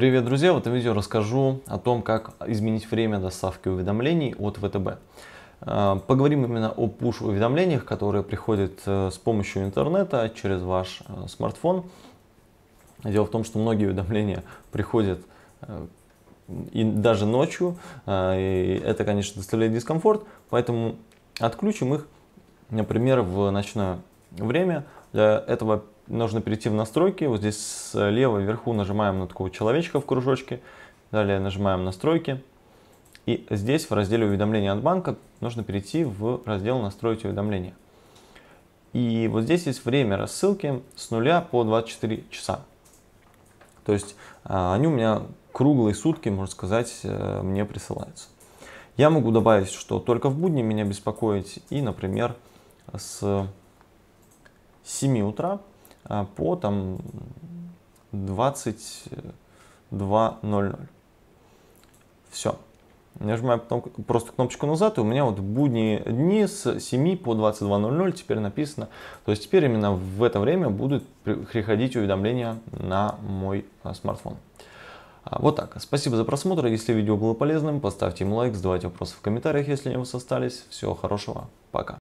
Привет, друзья! В этом видео расскажу о том, как изменить время доставки уведомлений от ВТБ. Э, поговорим именно о push-уведомлениях, которые приходят э, с помощью интернета через ваш э, смартфон. Дело в том, что многие уведомления приходят и даже ночью, и это, конечно, доставляет дискомфорт, поэтому отключим их, например, в ночное время – для этого нужно перейти в настройки. Вот здесь слева вверху нажимаем на такого человечка в кружочке. Далее нажимаем настройки. И здесь в разделе уведомления от банка нужно перейти в раздел настроить уведомления. И вот здесь есть время рассылки с 0 по 24 часа. То есть а, они у меня круглые сутки, можно сказать, э, мне присылаются. Я могу добавить, что только в будни меня беспокоить и, например, с 7 утра а, по там 22.00. Все. Нажимаю потом просто кнопочку назад, и у меня вот будние дни с 7 по 22.00 теперь написано. То есть теперь именно в это время будут приходить уведомления на мой а, смартфон. А, вот так. Спасибо за просмотр. Если видео было полезным, поставьте ему лайк, задавайте вопросы в комментариях, если они у вас остались. Всего хорошего. Пока.